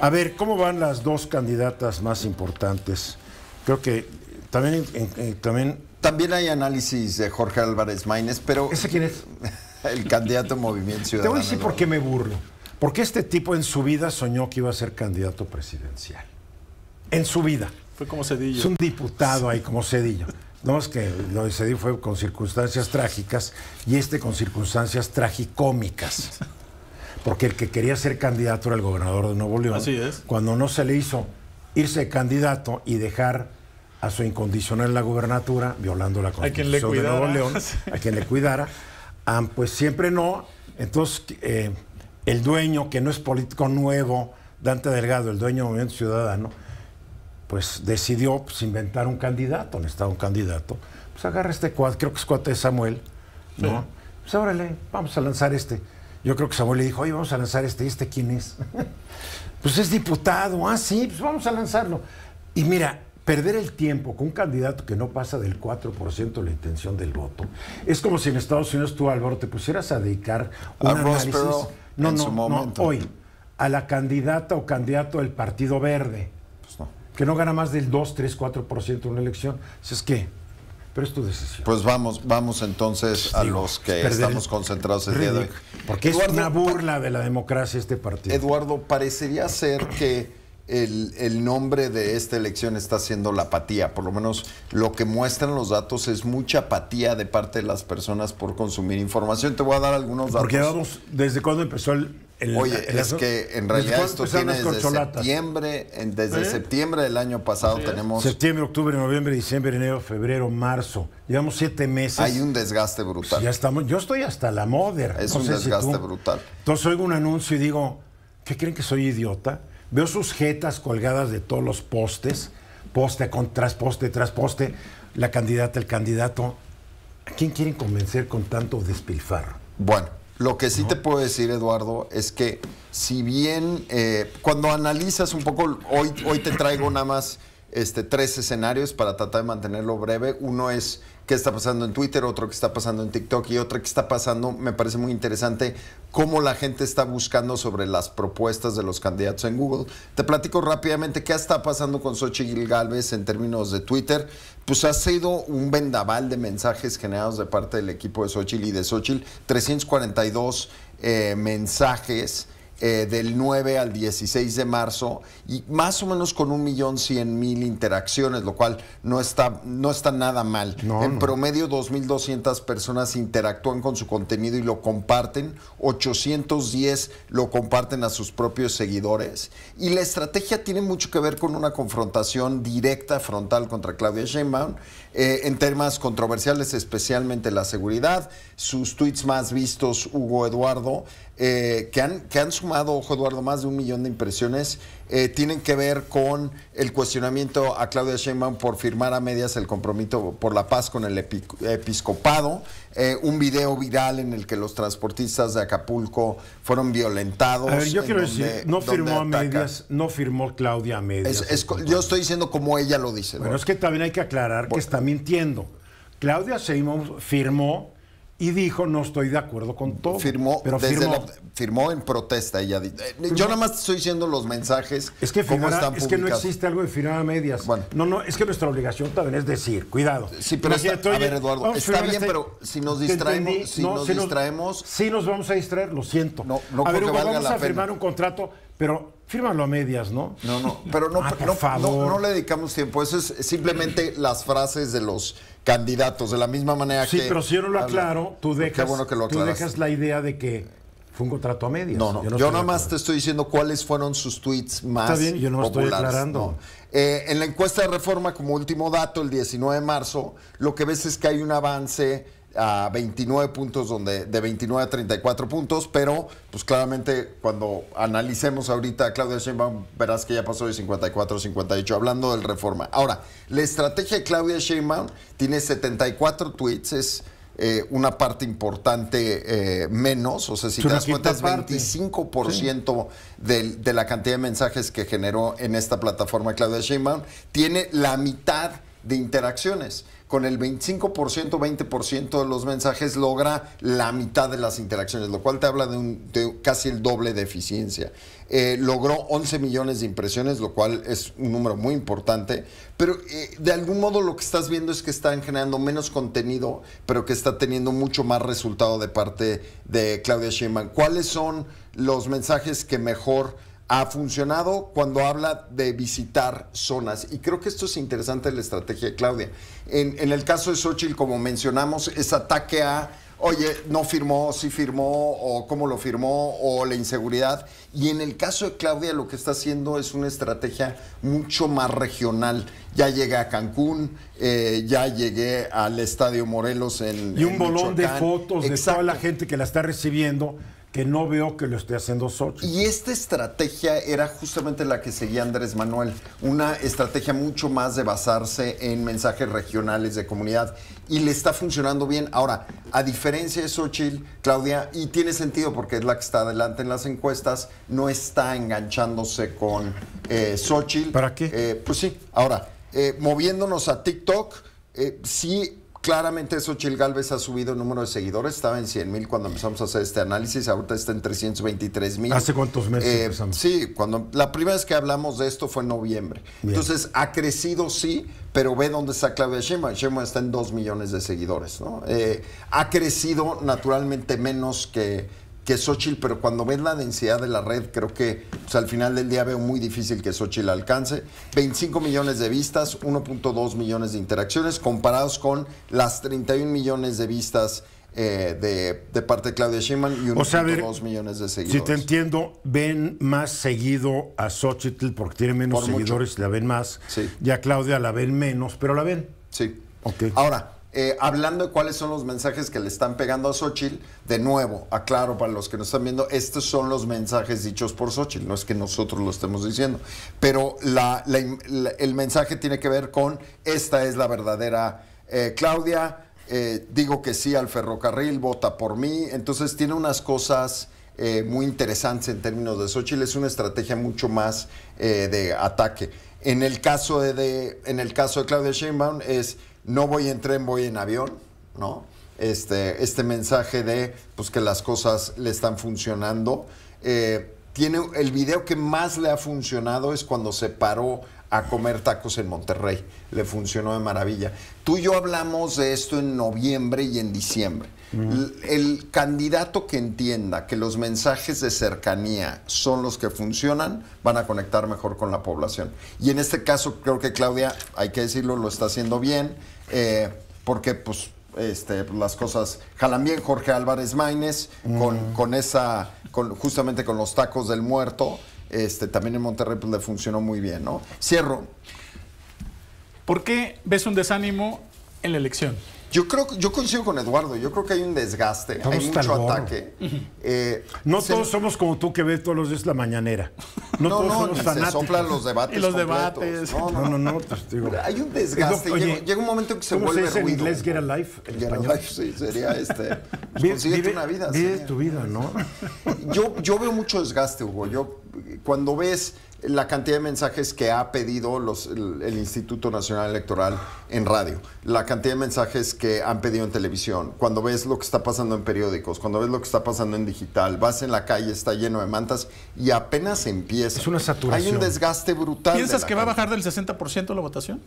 A ver, ¿cómo van las dos candidatas más importantes? Creo que también... también... también hay análisis de Jorge Álvarez Maínez, pero... ¿Ese quién es? El candidato Movimiento Ciudadano. Te voy a decir por qué me burlo. Porque este tipo en su vida soñó que iba a ser candidato presidencial. En su vida. Fue como Cedillo. Es un diputado ahí, como Cedillo. No, es que lo de Cedillo fue con circunstancias trágicas y este con circunstancias tragicómicas porque el que quería ser candidato era el gobernador de Nuevo León. Así es. Cuando no se le hizo irse candidato y dejar a su incondicional la gubernatura violando la constitución de Nuevo León, a quien le cuidara, ah, pues siempre no. Entonces, eh, el dueño, que no es político nuevo, Dante Delgado, el dueño del Movimiento Ciudadano, pues decidió pues, inventar un candidato, necesitaba un candidato. Pues agarra este cuadro, creo que es cuate de Samuel, ¿no? Pues órale, vamos a lanzar este. Yo creo que Samuel le dijo, oye, vamos a lanzar este, este quién es? pues es diputado, ah, sí, pues vamos a lanzarlo. Y mira, perder el tiempo con un candidato que no pasa del 4% la intención del voto, es como si en Estados Unidos tú, Álvaro, te pusieras a dedicar un a análisis... no, no, hoy, a la candidata o candidato del Partido Verde, pues que no gana más del 2, 3, 4% en una elección. Si es que pero es tu Pues vamos, vamos entonces a los que estamos concentrados el día de hoy. Porque es una burla de la democracia este partido. Eduardo, parecería ser que el, el, nombre de esta elección está siendo la apatía. Por lo menos lo que muestran los datos es mucha apatía de parte de las personas por consumir información. Te voy a dar algunos datos. Porque vamos, ¿desde cuándo empezó el, Oye, es que en realidad esto tiene desde septiembre, desde ¿Eh? septiembre del año pasado tenemos... Septiembre, octubre, noviembre, diciembre, enero, febrero, marzo. Llevamos siete meses. Hay un desgaste brutal. Pues ya estamos, yo estoy hasta la moda. Es un desgaste brutal. Entonces oigo un anuncio y digo, ¿qué creen que soy idiota? Veo sus jetas colgadas de todos los postes, poste tras poste, tras poste, la candidata, el candidato. ¿A quién quieren convencer con tanto despilfarro? Bueno. Lo que sí te puedo decir, Eduardo, es que si bien eh, cuando analizas un poco, hoy, hoy te traigo nada más este, tres escenarios para tratar de mantenerlo breve. Uno es qué está pasando en Twitter, otro que está pasando en TikTok y otro que está pasando. Me parece muy interesante cómo la gente está buscando sobre las propuestas de los candidatos en Google. Te platico rápidamente qué está pasando con Xochitl Galvez en términos de Twitter. Pues ha sido un vendaval de mensajes generados de parte del equipo de Xochitl y de Xochitl. 342 eh, mensajes eh, del 9 al 16 de marzo y más o menos con un millón cien mil interacciones, lo cual no está, no está nada mal. No, en promedio, 2.200 personas interactúan con su contenido y lo comparten, 810 lo comparten a sus propios seguidores. Y la estrategia tiene mucho que ver con una confrontación directa, frontal contra Claudia Sheinbaum, eh, en temas controversiales, especialmente la seguridad, sus tweets más vistos, Hugo Eduardo, eh, que han, que han sumado ojo Eduardo, más de un millón de impresiones, eh, tienen que ver con el cuestionamiento a Claudia Sheinbaum por firmar a medias el compromiso por la paz con el episcopado, eh, un video viral en el que los transportistas de Acapulco fueron violentados. A ver, yo quiero decir, no firmó a medias, no firmó Claudia a medias. yo estoy diciendo como ella lo dice. Bueno, es que también hay que aclarar que está mintiendo. Claudia Sheinbaum firmó y dijo, no estoy de acuerdo con todo. Firmó, pero firmó, firmó en protesta ella. Eh, yo nada más estoy diciendo los mensajes. Es que, es que no existe algo de firmar a medias. No, no, es que nuestra obligación también es decir, cuidado. Sí, pero a ver, Eduardo, está bien, este pero si nos distraemos, si nos distraemos. nos vamos a distraer, lo siento. No, a ver, vamos a firmar un contrato, pero Fírmalo a medias, ¿no? No, no, pero no, ah, no, no, le dedicamos tiempo. Eso es simplemente las frases de los candidatos, de la misma manera que... Sí, pero si no lo aclaro, tú pues dejas, bueno que lo la idea de que fue un contrato a medias. No, no, yo, no nada más te estoy diciendo cuáles fueron sus tweets más Está bien, yo no populares. estoy aclarando. Eh, en la encuesta de reforma, como último dato, el 19 de marzo, lo que ves es que hay un avance a 29 puntos, donde de 29 a 34 puntos, pero pues claramente cuando analicemos ahorita a Claudia Sheinbaum, verás que ya pasó de 54 a 58, hablando del reforma. Ahora, la estrategia de Claudia Sheinbaum tiene 74 tweets, es... Eh, una parte importante eh, menos, o sea, si te das cuenta, es 25% de, de la cantidad de mensajes que generó en esta plataforma Claudia Sheinbaum, tiene la mitad de interacciones. Con el 25%, 20% de los mensajes logra la mitad de las interacciones, lo cual te habla de, casi el doble de eficiencia. Eh, logró 11 millones de impresiones, lo cual es un número muy importante, pero eh, de algún modo lo que estás viendo es que están generando menos contenido, pero que está teniendo mucho más resultado de parte de Claudia Sheinbaum. ¿Cuáles son los mensajes que mejor ha funcionado cuando habla de visitar zonas. Y creo que esto es interesante la estrategia de Claudia. En, el caso de Xochitl, como mencionamos, es ataque a, oye, no firmó, sí firmó, o cómo lo firmó, o la inseguridad. Y en el caso de Claudia, lo que está haciendo es una estrategia mucho más regional. Ya llegué a Cancún, eh, ya llegué al Estadio Morelos en. Y un bolón de fotos de toda la gente que la está recibiendo que no veo que lo esté haciendo Sochi. Y esta estrategia era justamente la que seguía Andrés Manuel, una estrategia mucho más de basarse en mensajes regionales de comunidad y le está funcionando bien. Ahora, a diferencia de Xochitl, Claudia, y tiene sentido porque es la que está adelante en las encuestas, no está enganchándose con eh, Xochitl. ¿Para qué? Eh, pues sí, ahora, eh, moviéndonos a TikTok, eh, sí Claramente eso, Galvez ha subido el número de seguidores, estaba en 100 mil cuando empezamos a hacer este análisis, ahorita está en 323 mil. ¿Hace cuántos meses eh, Sí, cuando la primera vez que hablamos de esto fue en noviembre. Entonces ha crecido sí, pero ve dónde está Claudia Shema. Shema está en 2 millones de seguidores. ¿no? Eh, ha crecido naturalmente menos que que Xochitl, pero cuando ves la densidad de la red, creo que pues, al final del día veo muy difícil que Xochitl alcance. 25 millones de vistas, 1.2 millones de interacciones, comparados con las 31 millones de vistas eh, de, parte de Claudia Sheinbaum y 1.2 millones de seguidores. Si te entiendo, ven más seguido a Xochitl porque tiene menos seguidores, la ven más. ya Y Claudia la ven menos, pero la ven. Sí. Okay. Ahora, eh, hablando de cuáles son los mensajes que le están pegando a Xochitl, de nuevo, aclaro para los que nos están viendo, estos son los mensajes dichos por Xochitl, no es que nosotros lo estemos diciendo, pero el mensaje tiene que ver con esta es la verdadera eh, Claudia, eh, digo que sí al ferrocarril, vota por mí, entonces tiene unas cosas... muy interesantes en términos de Xochitl, es una estrategia mucho más de ataque. En el caso de, en el caso de Claudia Sheinbaum es no voy en tren, voy en avión, ¿no? Este, este mensaje de pues, que las cosas le están funcionando. Eh, tiene, el video que más le ha funcionado es cuando se paró a comer tacos en Monterrey. Le funcionó de maravilla. Tú y yo hablamos de esto en noviembre y en diciembre. El candidato que entienda que los mensajes de cercanía son los que funcionan, van a conectar mejor con la población. Y en este caso creo que Claudia, hay que decirlo, lo está haciendo bien, eh, porque pues este, las cosas jalan bien. Jorge Álvarez Maínez, con, con esa, con, justamente con los tacos del muerto, este, también en Monterrey pues, le funcionó muy bien, ¿no? Cierro. ¿Por qué ves un desánimo en la elección? Yo creo, yo coincido con Eduardo, yo creo que hay un desgaste, hay mucho ataque. Eh, no todos somos como tú que ves todos los días la mañanera. No, no todos Se soplan los debates. Y los debates. No, no, no. digo. Hay un desgaste. llega, un momento que se vuelve. Se dice ruido, en inglés get a life? En get a life, sí, sería este. Pues, vive, una vida. Vive tu vida, ¿no? Yo, yo veo mucho desgaste, Hugo. Yo, cuando ves la cantidad de mensajes que ha pedido los, el, Instituto Nacional Electoral en radio, la cantidad de mensajes que han pedido en televisión, cuando ves lo que está pasando en periódicos, cuando ves lo que está pasando en digital, vas en la calle, está lleno de mantas y apenas empieza. Es una saturación. Hay un desgaste brutal. ¿Piensas que va a bajar del 60% la votación?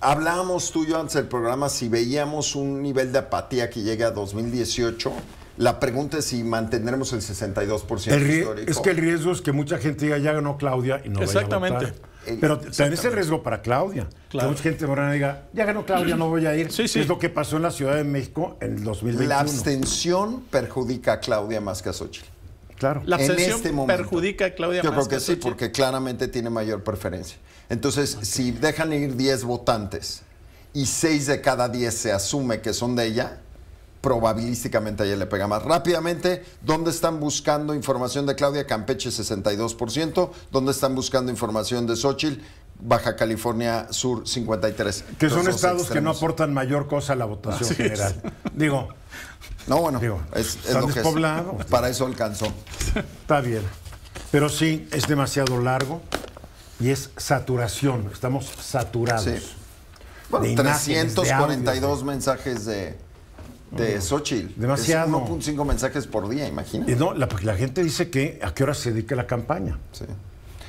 Hablábamos tú y yo antes del programa si veíamos un nivel de apatía que llegue a 2018 la pregunta es si mantendremos el 62% histórico. Es que el riesgo es que mucha gente diga, ya ganó Claudia y no Exactamente. Vaya a votar. Eh, Pero tenés el riesgo para Claudia. Que mucha gente morana diga, ya ganó Claudia, mm. no voy a ir. Es lo que pasó en la Ciudad de México en el 2021. La abstención perjudica a Claudia más que a Xochitl. Claro. La este abstención perjudica a Claudia Yo creo que, sí, porque claramente tiene mayor preferencia. Entonces, si dejan ir 10 votantes y 6 de cada 10 se asume que son de ella, probabilísticamente a le pega más. Rápidamente, ¿dónde están buscando información de Claudia? Campeche 62%. ¿Dónde están buscando información de Xochitl? Baja California Sur 53. Que son estados que no aportan mayor cosa a la votación general. Digo. No, bueno, Para eso alcanzó. Está bien. Pero sí, es demasiado largo y es saturación. Estamos saturados. Bueno, 342 mensajes de de Xochitl. Demasiado. 1.5 mensajes por día, imagínate. no, la, la, gente dice que a qué hora se dedica la campaña.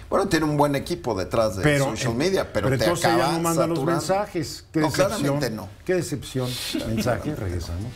Bueno, tiene un buen equipo detrás de social eh, media, pero, te entonces acaba los mensajes. ¿Qué no, no. Qué decepción. Mensaje, regresamos.